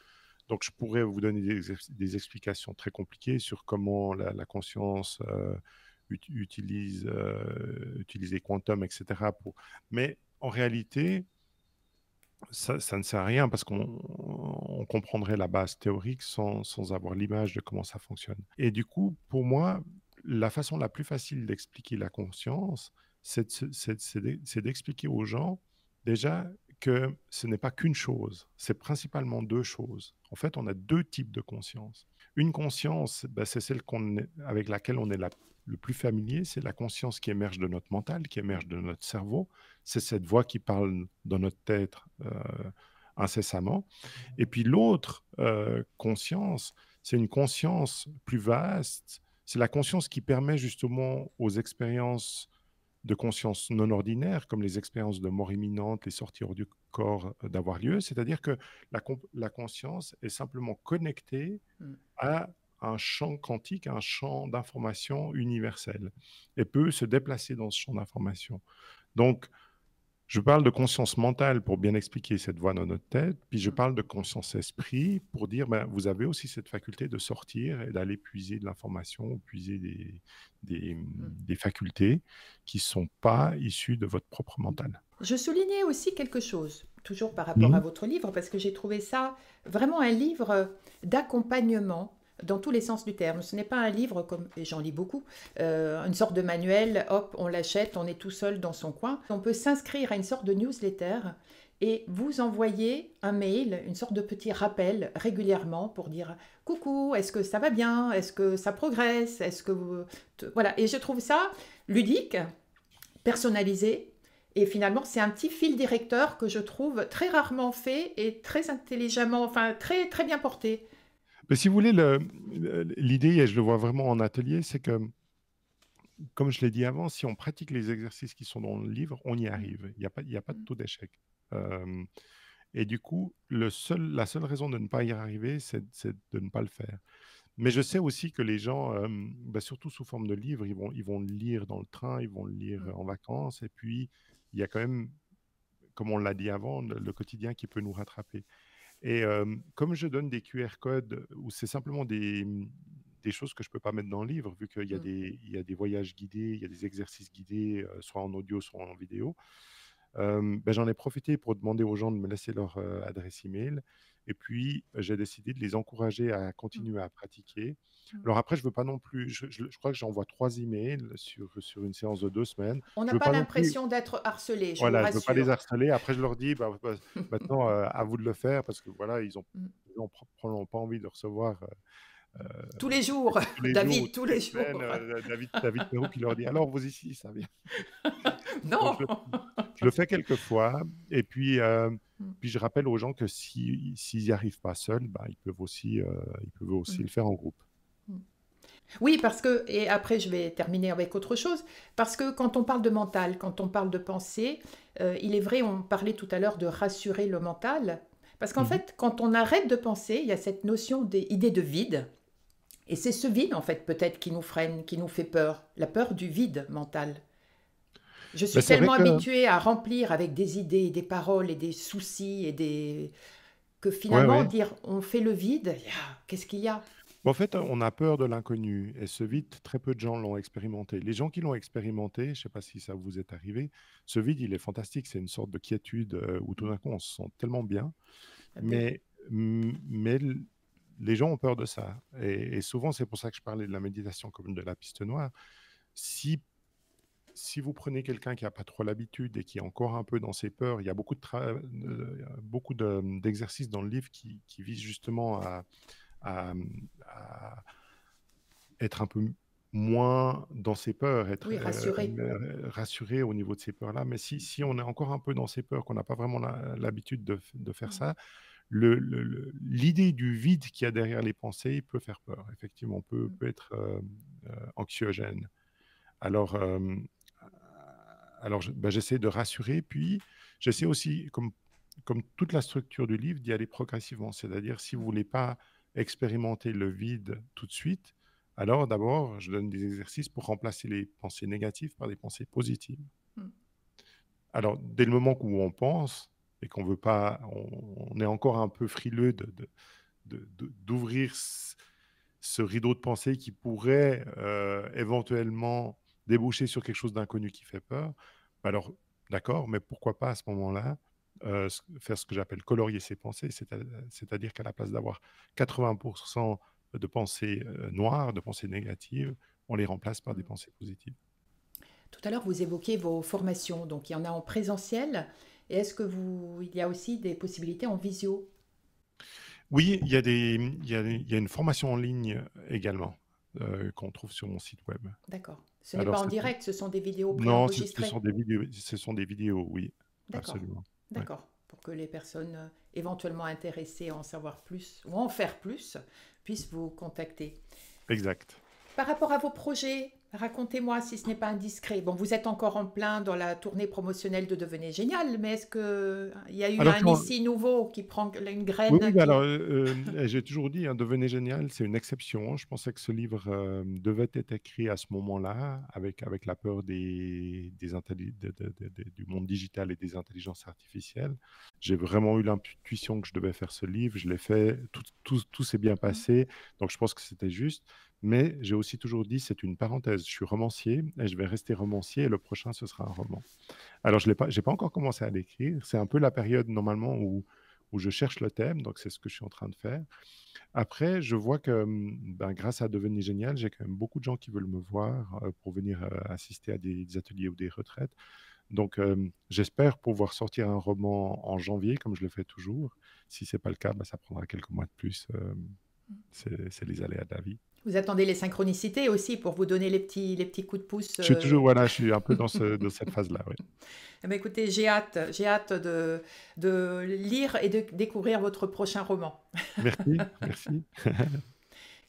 Donc, je pourrais vous donner des, explications très compliquées sur comment la, conscience euh, utilise euh, les quantum, etc. Mais en réalité, ça, ne sert à rien parce qu'on comprendrait la base théorique sans avoir l'image de comment ça fonctionne. Et du coup, pour moi, la façon la plus facile d'expliquer la conscience, c'est d'expliquer aux gens déjà que ce n'est pas qu'une chose, c'est principalement deux choses. En fait, on a deux types de conscience. Une conscience, bah, c'est celle qu'on avec laquelle on est le plus familier, c'est la conscience qui émerge de notre mental, qui émerge de notre cerveau, c'est cette voix qui parle dans notre tête euh, incessamment. Et puis l'autre euh, conscience, c'est une conscience plus vaste, c'est la conscience qui permet justement aux expériences de conscience non ordinaire, comme les expériences de mort imminente, les sorties hors du, corps d'avoir lieu, c'est-à-dire que la, conscience est simplement connectée mmh. à un champ quantique, un champ d'information universel, et peut se déplacer dans ce champ d'information. Donc, je parle de conscience mentale pour bien expliquer cette voix dans notre tête, puis je parle de conscience esprit pour dire ben, vous avez aussi cette faculté de sortir et d'aller puiser de l'information, puiser des, des, mm. facultés qui ne sont pas issues de votre propre mental. Je soulignais aussi quelque chose, toujours par rapport à votre livre, parce que j'ai trouvé ça vraiment un livre d'accompagnement dans tous les sens du terme. Ce n'est pas un livre, comme j'en lis beaucoup, euh, une sorte de manuel, hop, on l'achète, on est tout seul dans son coin. On peut s'inscrire à une sorte de newsletter et vous envoyer un mail, une sorte de petit rappel régulièrement pour dire coucou, est-ce que ça va bien, est-ce que ça progresse, est-ce que vous... voilà. Et je trouve ça ludique, personnalisé. Et finalement, c'est un petit fil directeur que je trouve très rarement fait et très intelligemment, enfin très très bien porté si vous voulez, l'idée, et je le vois vraiment en atelier, c'est que, comme je l'ai dit avant, si on pratique les exercices qui sont dans le livre, on y arrive. Il n'y a, pas, pas de mm. taux d'échec. Euh, et du coup, le seul, la seule raison de ne pas y arriver, c'est de ne pas le faire. Mais je sais aussi que les gens, euh, bah, surtout sous forme de livre, ils vont, ils vont le lire dans le train, ils vont le lire mm. en vacances. Et puis, il y a quand même, comme on l'a dit avant, le, quotidien qui peut nous rattraper. Et comme je donne des QR codes où c'est simplement mmh, des, choses que je ne peux pas mettre dans le livre, vu qu'il mmh. y, a des voyages guidés, il y a des exercices guidés, soit en audio, soit en vidéo. Ben, j'en ai profité pour demander aux gens de me laisser leur adresse email. Et puis, bah, j'ai décidé de les encourager à mmh. continuer à pratiquer. Mmh. Alors après, je veux pas non plus. Je, crois que j'envoie trois emails sur, sur une séance de deux semaines. On n'a pas, l'impression d'être harcelé. Je voilà, je veux pas les harceler. Après, je leur dis, bah, bah, [LAUGHS] maintenant, euh, à vous de le faire parce que voilà, ils ont, mmh. ils pas envie de recevoir. Euh, euh, tous les jours, David, tous les jours. David, David Perrault qui leur dit Alors, vous ici, ça vient. [LAUGHS] non. Je, le fais quelques fois. Et puis, euh, hmm. puis je rappelle aux gens que s'ils n'y arrivent pas seuls, bah, ils peuvent aussi, euh, ils peuvent aussi hmm. le faire en groupe. Hmm. Oui, parce que, et après je vais terminer avec autre chose, parce que quand on parle de mental, quand on parle de pensée, euh, il est vrai, on parlait tout à l'heure de rassurer le mental, parce qu'en mhm. fait, quand on arrête de penser, il y a cette notion d'idée de vide, et c'est ce vide, en fait, peut-être qui nous freine, qui nous fait peur, la peur du vide mental. Je suis tellement habitué habituée à remplir avec des idées, des paroles et des soucis et des que finalement dire on fait le vide, qu'est-ce qu'il y a En fait, on a peur de l'inconnu et ce vide, très peu de gens l'ont expérimenté. Les gens qui l'ont expérimenté, je ne sais pas si ça vous est arrivé, ce vide, il est fantastique, c'est une sorte de quiétude euh, où tout d'un coup on se sent tellement bien, ah ben mais, mm, mais les gens ont peur de ça. Et, et souvent, c'est pour ça que je parlais de la méditation comme de la piste noire. Si si vous prenez quelqu'un qui n'a pas trop l'habitude et qui est encore un peu dans ses peurs, il y a beaucoup, de euh, beaucoup mmh, d'exercices dans le livre qui, visent justement à... être un peu moins dans ses peurs, être euh, rassuré. Euh, rassuré. au niveau de ses peurs-là. Mais si, si on est encore un peu dans ses peurs, qu'on n'a pas vraiment l'habitude de, faire mmh. ça, l'idée du vide qu'il y a derrière les pensées peut faire peur, effectivement, peut, mmh. peut être anxiogène. Alors, alors, ben, j'essaie de rassurer, puis j'essaie aussi, comme, comme toute la structure du livre, d'y aller progressivement. C'est-à-dire, si vous voulez pas expérimenter le vide tout de suite, alors d'abord, je donne des exercices pour remplacer les pensées négatives par des pensées positives. Hmm. Alors, dès le moment où on pense et qu'on veut pas, on, est encore un peu frileux d'ouvrir de, ce rideau de pensée qui pourrait euh, éventuellement déboucher sur quelque chose d'inconnu qui fait peur, bah, alors d'accord, mais pourquoi pas à ce moment-là euh, faire ce que j'appelle colorier ses pensées, c'est-à-dire qu'à la place d'avoir 80% de pensées euh, noires, de pensées négatives, on les remplace par des mmh. pensées positives. Tout à l'heure, vous évoquez vos formations, donc il y en a en présentiel, et est-ce que vous, il y a aussi des possibilités en visio Oui, il y, a des, il, une formation en ligne également euh, qu'on trouve sur mon site web. D'accord. Ce n'est pas en direct, ce sont des vidéos préenregistrées. Non, ce sont des vidéos, ce sont des vidéos, oui, absolument. D'accord. Pour que les personnes euh, éventuellement intéressées à en savoir plus ou en faire plus puissent vous contacter. Exact. Par rapport à vos projets, Racontez-moi si ce n'est pas indiscret. Bon, vous êtes encore en plein dans la tournée promotionnelle de Devenez Génial, mais est-ce qu'il y a eu un ici nouveau qui prend une graine Oui, bah alors euh, euh, [LAUGHS] j'ai toujours dit, hein, Devenez Génial, c'est une exception. Je pensais que ce livre euh, devait être écrit à ce moment-là, avec, avec la peur des, des du monde digital et des intelligences artificielles. J'ai vraiment eu l'intuition que je devais faire ce livre. Je l'ai fait, tout, tout, tout s'est bien mmh. passé, donc je pense que c'était juste. Mais j'ai aussi toujours dit, c'est une parenthèse, je suis romancier et je vais rester romancier et le prochain, ce sera un roman. Alors, je n'ai pas, pas encore commencé à l'écrire. C'est un peu la période normalement où, où je cherche le thème, donc c'est ce que je suis en train de faire. Après, je vois que hum, ben, grâce à Devenir Génial, j'ai quand même beaucoup de gens qui veulent me voir euh, pour venir euh, assister à des, ateliers ou des retraites. Donc, j'espère pouvoir sortir un roman en janvier, comme je le fais toujours. Si ce n'est pas le cas, ben, ça prendra quelques mois de plus. Euh, mmh. c'est les aléas de la vous attendez les synchronicités aussi pour vous donner les petits, les petits coups de pouce. Je suis euh, toujours, voilà, je suis un peu dans, [LAUGHS] cette phase-là. Oui. Eh ben, écoutez, j'ai hâte, j'ai hâte de, de lire et de découvrir votre prochain roman. Merci, [LAUGHS] merci.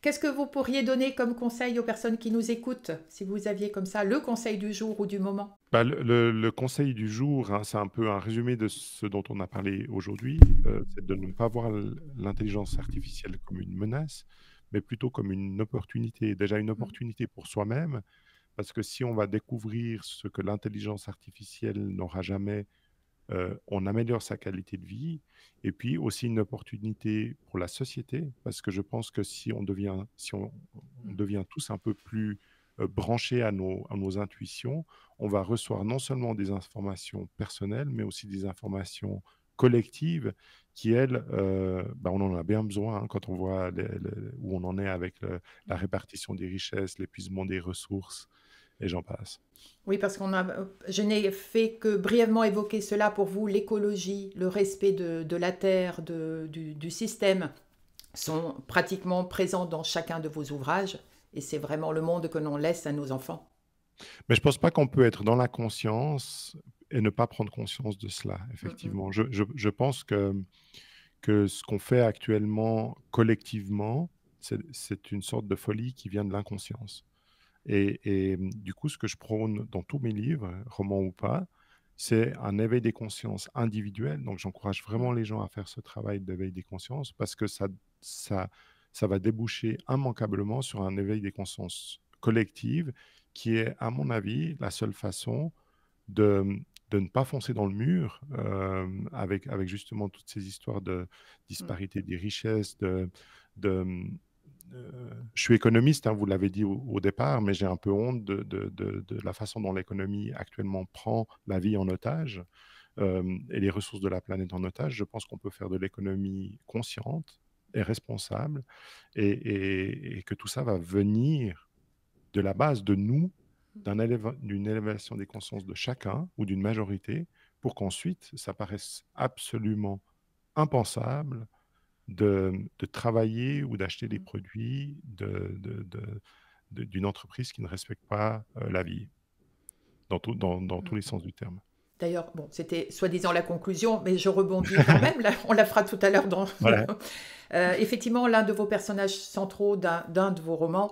Qu'est-ce que vous pourriez donner comme conseil aux personnes qui nous écoutent, si vous aviez comme ça le conseil du jour ou du moment bah, le, conseil du jour, hein, c'est un peu un résumé de ce dont on a parlé aujourd'hui, euh, c'est de ne pas voir l'intelligence artificielle comme une menace, mais plutôt comme une opportunité, déjà une mmh. opportunité pour soi-même, parce que si on va découvrir ce que l'intelligence artificielle n'aura jamais, euh, on améliore sa qualité de vie, et puis aussi une opportunité pour la société, parce que je pense que si on devient, si on, mmh. devient tous un peu plus euh, branchés à nos, à nos intuitions, on va recevoir non seulement des informations personnelles, mais aussi des informations collective qui, elle, euh, bah, on en a bien besoin hein, quand on voit où on en est avec la répartition des richesses, l'épuisement des ressources, et j'en passe. Oui, parce qu'on a, euh, je n'ai fait que brièvement évoquer cela pour vous, l'écologie, le respect de, la terre, de, du, du, système sont pratiquement présents dans chacun de vos ouvrages, et c'est vraiment le monde que l'on laisse à nos enfants. Mais je ne pense pas qu'on peut être dans la conscience et ne pas prendre conscience de cela, mmh effectivement. je, je, pense que, mmh, que ce qu'on fait actuellement collectivement, c'est une sorte de folie qui vient de l'inconscience. Et, et, mmh, du coup, ce que je prône dans tous mes livres, romans ou pas, c'est un éveil des consciences individuel. Donc, j'encourage vraiment les gens à faire ce travail d'éveil des consciences parce que ça, ça, ça va déboucher immanquablement sur un éveil des consciences collectives qui est, à mon avis, la seule façon de, de ne pas foncer dans le mur avec, avec justement toutes ces histoires de mmh. disparité des richesses, de... de mmh, euh, je suis économiste, hein, vous l'avez dit au, départ, mais j'ai un peu honte de, de, la façon dont l'économie actuellement prend la vie en otage et les ressources de la planète en otage. Je pense qu'on peut faire de l'économie consciente et responsable et, et que tout ça va venir de la base de nous d'une élévation des consciences de chacun ou d'une majorité pour qu'ensuite ça paraisse absolument impensable de, travailler ou d'acheter des mmh. produits d'une entreprise qui ne respecte pas euh, la vie, dans, dans, tous les mmh. sens du terme. D'ailleurs, bon, c'était soi-disant la conclusion, mais je rebondis quand [LAUGHS] même. on la fera tout à l'heure dans. [LAUGHS] Euh, effectivement, l'un de vos personnages centraux d'un de vos romans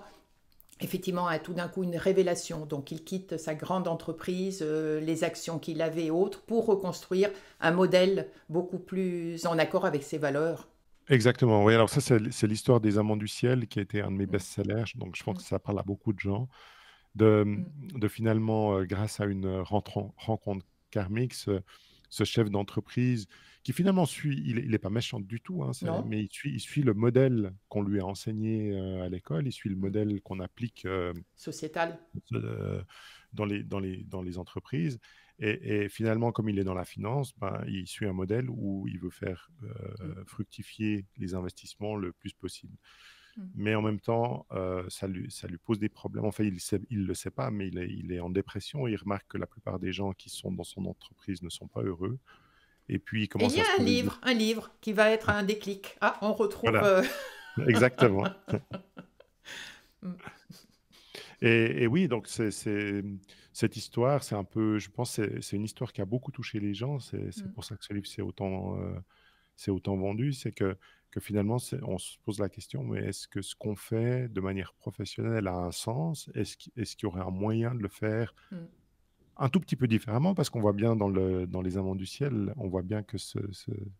effectivement a tout d'un coup une révélation. Donc il quitte sa grande entreprise, euh, les actions qu'il avait autres, pour reconstruire un modèle beaucoup plus en accord avec ses valeurs. Exactement, oui. Alors ça, c'est l'histoire des Amants du Ciel, qui a été un de mes mm. best-sellers. Donc je pense mm. que ça parle à beaucoup de gens. De, mm. de finalement, euh, grâce à une euh, rencontre karmique, ce chef d'entreprise qui finalement suit, il n'est pas méchant du tout, hein, mais il suit, le modèle qu'on lui a enseigné euh, à l'école, il suit le mmh. modèle qu'on applique euh, sociétal euh, dans, les, entreprises. Et, finalement, comme il est dans la finance, ben, il suit un modèle où il veut faire mmh. fructifier les investissements le plus possible. Mmh. Mais en même temps, euh, ça, lui, ça lui pose des problèmes. Enfin, il ne le sait pas, mais il est, il est en dépression. il remarque que la plupart des gens qui sont dans son entreprise ne sont pas heureux. Et puis, il commence et il y a un livre, un livre qui va être un déclic. Ah, on retrouve. Euh, [LAUGHS] Exactement. Mmh. [LAUGHS] et, et, oui, donc c'est cette histoire, c'est un peu, je pense, c'est une histoire qui a beaucoup touché les gens. C'est mmh. pour ça que ce livre c'est autant euh, c'est autant vendu, c'est que, finalement, on se pose la question, mais est-ce que ce qu'on fait de manière professionnelle a un sens Est-ce qu'il y aurait un moyen de le faire mmh. un tout petit peu différemment Parce qu'on voit bien dans, Les Amants du Ciel, on voit bien que ce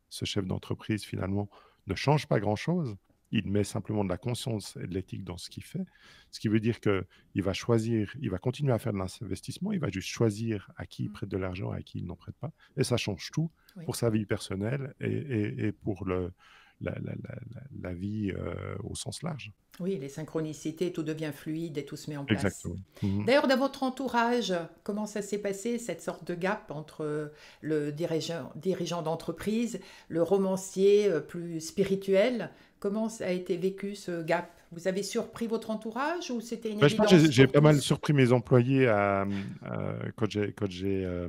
chef d'entreprise, finalement, ne change pas grand-chose il met simplement de la conscience et de l'éthique dans ce qu'il fait, ce qui veut dire qu'il va choisir, il va continuer à faire de l'investissement, il va juste choisir à qui il mm. prête de l'argent, et à qui il n'en prête pas, et ça change tout pour sa vie personnelle et, pour la, vie euh, au sens large. Oui, les synchronicités, tout devient fluide et tout se met en place. Mhm. D'ailleurs, dans votre entourage, comment ça s'est passé, cette sorte de gap entre le dirigeant d'entreprise, le romancier euh, plus spirituel Comment a été vécu ce gap Vous avez surpris votre entourage ou c'était une bah, j'ai pas mal surpris mes employés euh, euh, quand, j'ai, quand, j'ai, euh,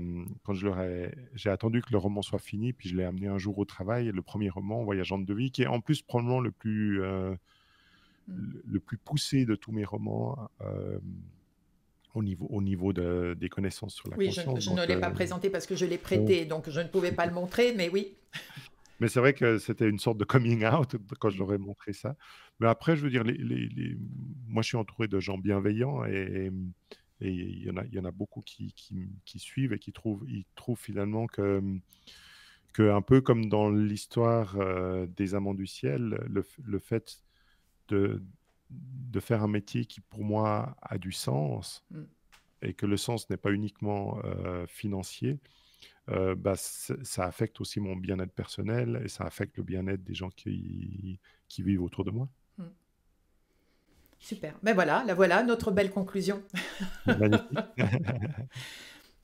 j'ai attendu que le roman soit fini, puis je l'ai amené un jour au travail, le premier roman, Voyageante de vie, qui est en plus probablement le plus, hmm. le plus poussé de tous mes romans. au niveau, au niveau des connaissances sur la oui, conscience. Oui, je, ne l'ai pas présenté parce que je l'ai prêté, donc je ne pouvais pas le montrer, mais oui. Mais c'est vrai que c'était une sorte de coming out quand je leur ai montré ça. Mais après, je veux dire, les, moi, je suis entouré de gens bienveillants et, il, y en a, y en a beaucoup qui, suivent et qui trouvent, ils trouvent finalement que, un peu comme dans l'histoire euh, des Amants du Ciel, le, fait de, faire un métier qui, pour moi, a du sens mm. et que le sens n'est pas uniquement euh, financier, bah, ça affecte aussi mon bien-être personnel et ça affecte le bien-être des gens qui, vivent autour de moi. Mmh. Super. Mais ben voilà, la voilà, notre belle conclusion. [LAUGHS]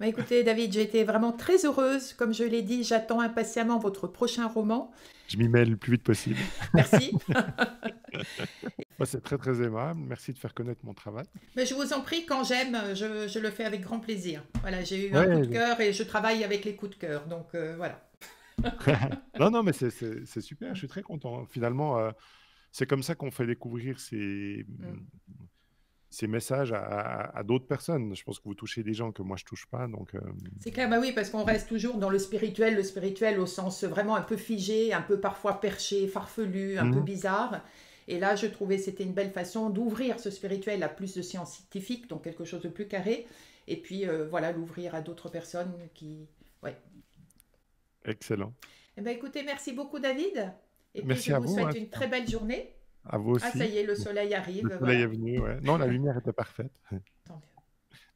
Bah, écoutez, David, j'ai été vraiment très heureuse. Comme je l'ai dit, j'attends impatiemment votre prochain roman. Je m'y mets le plus vite possible. Merci. [LAUGHS] [LAUGHS] c'est très, très aimable. Merci de faire connaître mon travail. Mais je vous en prie, quand j'aime, je, le fais avec grand plaisir. Voilà, j'ai eu un coup de cœur et je travaille avec les coups de cœur. Donc, euh, voilà. [LAUGHS] non, non, mais c'est super. Je suis très content. Finalement, euh, c'est comme ça qu'on fait découvrir ces. Mm ces messages à, d'autres personnes. Je pense que vous touchez des gens que moi je touche pas, donc. Euh, C'est clair, bah oui, parce qu'on reste toujours dans le spirituel, le spirituel au sens vraiment un peu figé, un peu parfois perché, farfelu, un peu mhm. bizarre. Et là, je trouvais c'était une belle façon d'ouvrir ce spirituel à plus de scientifiques donc quelque chose de plus carré, et puis euh, voilà, l'ouvrir à d'autres personnes qui, ouais. Excellent. Eh ben, écoutez, merci beaucoup David. Et merci puis, je vous, souhaite hein. une très belle journée. À vous ah, aussi. Ah, ça y est, le soleil arrive. Le soleil est venu, ouais. Non, la lumière était parfaite. Tant mieux.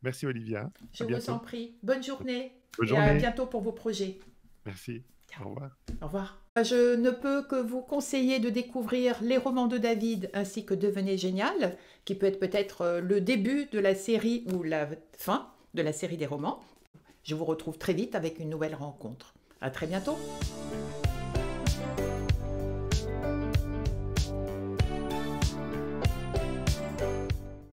Merci, Olivia. Je vous en prie. Bonne journée. Bonne et à bientôt pour vos projets. Merci. Au revoir. Au revoir. Je ne peux que vous conseiller de découvrir les romans de David ainsi que Devenez génial, qui peut être peut-être euh, le début de la série ou la fin de la série des romans. Je vous retrouve très vite avec une nouvelle rencontre. À très bientôt.